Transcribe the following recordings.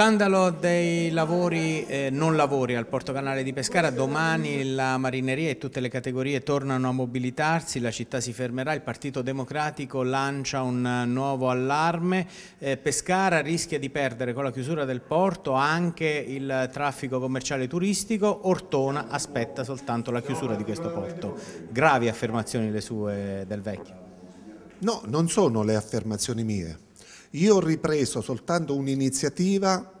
scandalo dei lavori eh, non lavori al Porto Canale di Pescara, domani la marineria e tutte le categorie tornano a mobilitarsi, la città si fermerà, il Partito Democratico lancia un nuovo allarme, eh, Pescara rischia di perdere con la chiusura del porto anche il traffico commerciale turistico, Ortona aspetta soltanto la chiusura di questo porto. Gravi affermazioni le sue del vecchio. No, non sono le affermazioni mie. Io ho ripreso soltanto un'iniziativa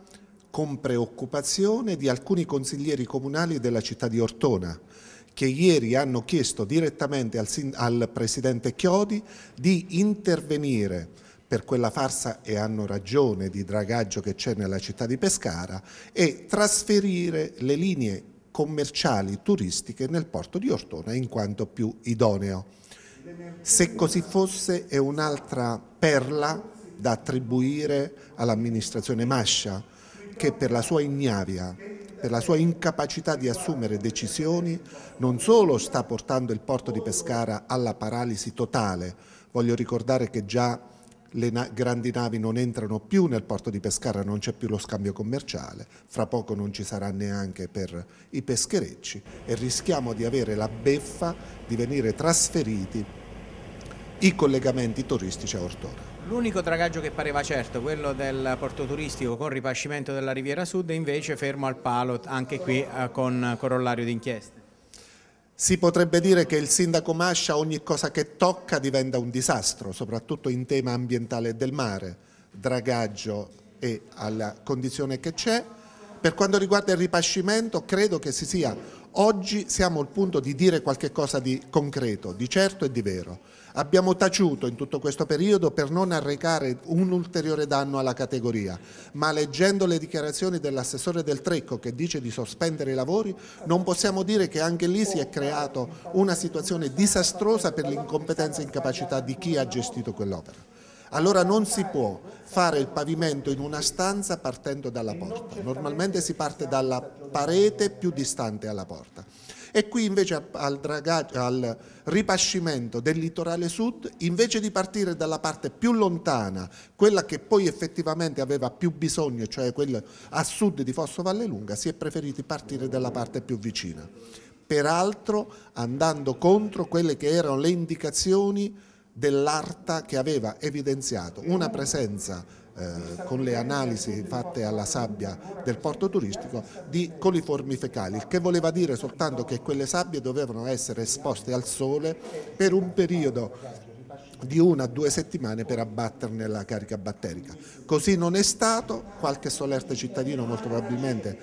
con preoccupazione di alcuni consiglieri comunali della città di Ortona che ieri hanno chiesto direttamente al, al Presidente Chiodi di intervenire per quella farsa e hanno ragione di dragaggio che c'è nella città di Pescara e trasferire le linee commerciali turistiche nel porto di Ortona in quanto più idoneo. Se così fosse è un'altra perla da attribuire all'amministrazione Mascia che per la sua ignavia, per la sua incapacità di assumere decisioni non solo sta portando il porto di Pescara alla paralisi totale, voglio ricordare che già le na grandi navi non entrano più nel porto di Pescara, non c'è più lo scambio commerciale, fra poco non ci sarà neanche per i pescherecci e rischiamo di avere la beffa di venire trasferiti i collegamenti turistici a Ortona. L'unico dragaggio che pareva certo, quello del porto turistico con ripascimento della Riviera Sud, invece fermo al palo anche qui eh, con corollario d'inchieste. Si potrebbe dire che il sindaco Mascia ogni cosa che tocca diventa un disastro, soprattutto in tema ambientale e del mare, dragaggio e alla condizione che c'è. Per quanto riguarda il ripascimento, credo che si sia Oggi siamo al punto di dire qualche cosa di concreto, di certo e di vero. Abbiamo taciuto in tutto questo periodo per non arrecare un ulteriore danno alla categoria, ma leggendo le dichiarazioni dell'assessore del Trecco che dice di sospendere i lavori, non possiamo dire che anche lì si è creata una situazione disastrosa per l'incompetenza e incapacità di chi ha gestito quell'opera. Allora non si può fare il pavimento in una stanza partendo dalla porta. Normalmente si parte dalla parete più distante alla porta. E qui invece al, dragaggio, al ripascimento del litorale sud, invece di partire dalla parte più lontana, quella che poi effettivamente aveva più bisogno, cioè quella a sud di Fosso Vallelunga, si è preferiti partire dalla parte più vicina. Peraltro andando contro quelle che erano le indicazioni dell'ARTA che aveva evidenziato una presenza eh, con le analisi fatte alla sabbia del porto turistico di coliformi fecali, il che voleva dire soltanto che quelle sabbie dovevano essere esposte al sole per un periodo di una o due settimane per abbatterne la carica batterica. Così non è stato, qualche solerte cittadino molto probabilmente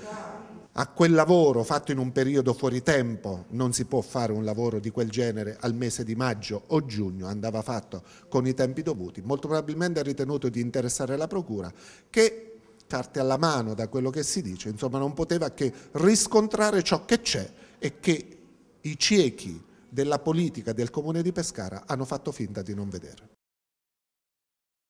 a quel lavoro fatto in un periodo fuori tempo, non si può fare un lavoro di quel genere al mese di maggio o giugno, andava fatto con i tempi dovuti, molto probabilmente ha ritenuto di interessare la Procura che carte alla mano da quello che si dice, insomma non poteva che riscontrare ciò che c'è e che i ciechi della politica del comune di Pescara hanno fatto finta di non vedere.